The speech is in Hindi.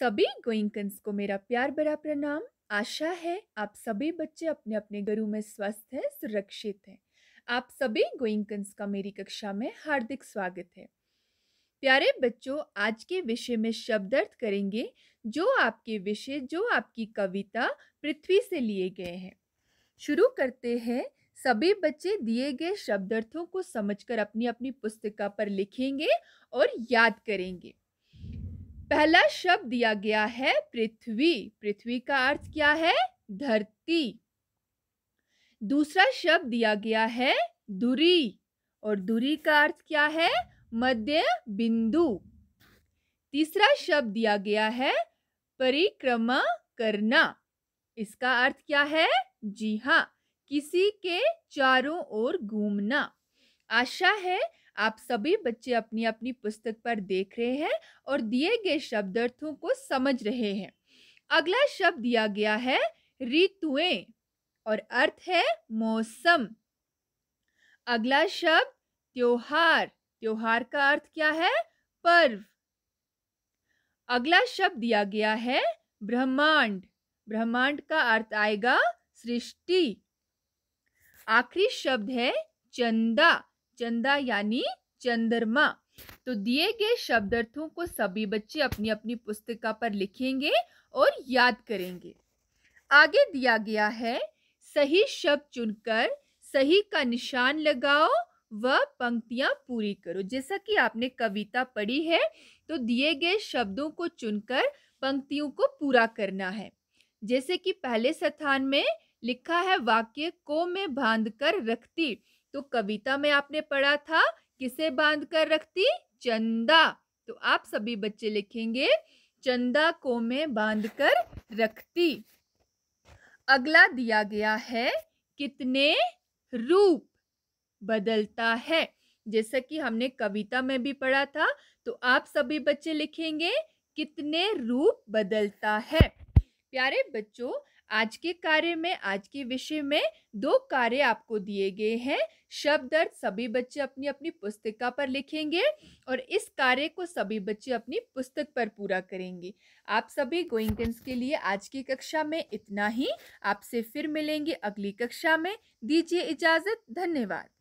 सभी गोइंकन्स को मेरा प्यार भरा प्रणाम आशा है आप सभी बच्चे अपने अपने घरों में स्वस्थ हैं सुरक्षित हैं आप सभी गोइंकन्स का मेरी कक्षा में हार्दिक स्वागत है प्यारे बच्चों आज के विषय में शब्द अर्थ करेंगे जो आपके विषय जो आपकी कविता पृथ्वी से लिए गए हैं शुरू करते हैं सभी बच्चे दिए गए शब्दार्थों को समझकर अपनी अपनी पुस्तिका पर लिखेंगे और याद करेंगे पहला शब्द दिया गया है पृथ्वी पृथ्वी का अर्थ क्या है धरती दूसरा शब्द दिया गया है दूरी और दूरी का अर्थ क्या है मध्य बिंदु तीसरा शब्द दिया गया है परिक्रमा करना इसका अर्थ क्या है जी हाँ किसी के चारों ओर घूमना आशा है आप सभी बच्चे अपनी अपनी पुस्तक पर देख रहे हैं और दिए गए शब्दार्थों को समझ रहे हैं अगला शब्द दिया गया है ऋतुएं और अर्थ है मौसम अगला शब्द त्योहार त्योहार का अर्थ क्या है पर्व अगला शब्द दिया गया है ब्रह्मांड ब्रह्मांड का अर्थ आएगा सृष्टि आखिरी शब्द है चंदा चंदा यानी चंद्रमा तो दिए गए शब्दार्थों को सभी बच्चे अपनी अपनी पुस्तिका पर लिखेंगे और याद करेंगे आगे दिया गया है सही शब्द चुनकर सही का निशान लगाओ व पंक्तियां पूरी करो जैसा कि आपने कविता पढ़ी है तो दिए गए शब्दों को चुनकर पंक्तियों को पूरा करना है जैसे कि पहले स्थान में लिखा है वाक्य को मैं बांध कर रखती तो कविता में आपने पढ़ा था किसे बांध कर रखती चंदा तो आप सभी बच्चे लिखेंगे चंदा को मैं बांध कर रखती अगला दिया गया है कितने रूप बदलता है जैसा कि हमने कविता में भी पढ़ा था तो आप सभी बच्चे लिखेंगे कितने रूप बदलता है प्यारे बच्चों आज के कार्य में आज के विषय में दो कार्य आपको दिए गए हैं शब्द अर्थ सभी बच्चे अपनी अपनी पुस्तिका पर लिखेंगे और इस कार्य को सभी बच्चे अपनी पुस्तक पर पूरा करेंगे आप सभी गोइंगटन्स के लिए आज की कक्षा में इतना ही आपसे फिर मिलेंगे अगली कक्षा में दीजिए इजाज़त धन्यवाद